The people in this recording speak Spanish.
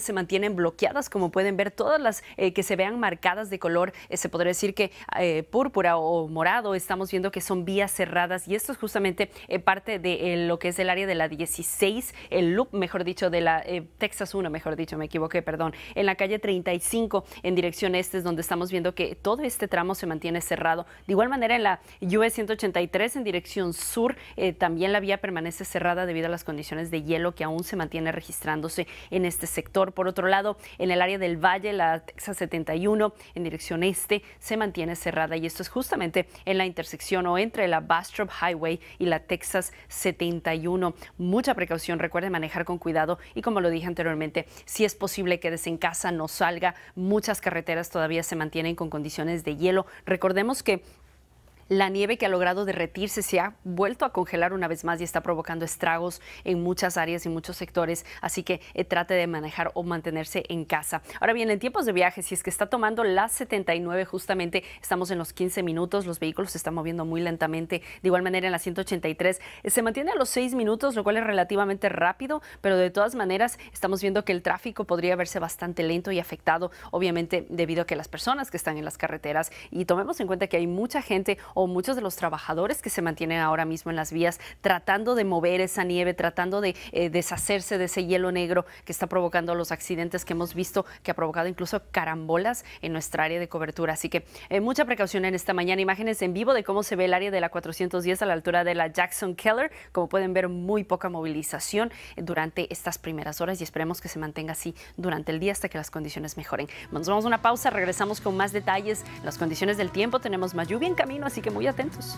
se mantienen bloqueadas, como pueden ver, todas las eh, que se vean marcadas de color, eh, se podría decir que eh, púrpura o morado, estamos viendo que son vías cerradas y esto es justamente parte de lo que es el área de la 16, el loop, mejor dicho, de la Texas 1, mejor dicho, me equivoqué, perdón, en la calle 35 en dirección este es donde estamos viendo que todo este tramo se mantiene cerrado. De igual manera en la US e 183 en dirección sur, también la vía permanece cerrada debido a las condiciones de hielo que aún se mantiene registrándose en este sector. Por otro lado, en el área del Valle, la Texas 71 en dirección este se mantiene cerrada y esto es justamente en la intersección o entre la Bastrop Highway y la Texas 71. Mucha precaución, recuerde manejar con cuidado y como lo dije anteriormente, si es posible que en casa, no salga. Muchas carreteras todavía se mantienen con condiciones de hielo. Recordemos que la nieve que ha logrado derretirse se ha vuelto a congelar una vez más y está provocando estragos en muchas áreas y muchos sectores, así que eh, trate de manejar o mantenerse en casa. Ahora bien, en tiempos de viaje, si es que está tomando las 79, justamente estamos en los 15 minutos, los vehículos se están moviendo muy lentamente, de igual manera en la 183 eh, se mantiene a los 6 minutos, lo cual es relativamente rápido, pero de todas maneras estamos viendo que el tráfico podría verse bastante lento y afectado, obviamente debido a que las personas que están en las carreteras y tomemos en cuenta que hay mucha gente o muchos de los trabajadores que se mantienen ahora mismo en las vías tratando de mover esa nieve, tratando de eh, deshacerse de ese hielo negro que está provocando los accidentes que hemos visto, que ha provocado incluso carambolas en nuestra área de cobertura. Así que eh, mucha precaución en esta mañana. Imágenes en vivo de cómo se ve el área de la 410 a la altura de la Jackson Keller. Como pueden ver, muy poca movilización durante estas primeras horas y esperemos que se mantenga así durante el día hasta que las condiciones mejoren. Nos vamos a una pausa, regresamos con más detalles, las condiciones del tiempo, tenemos más lluvia en camino, así que muy atentos.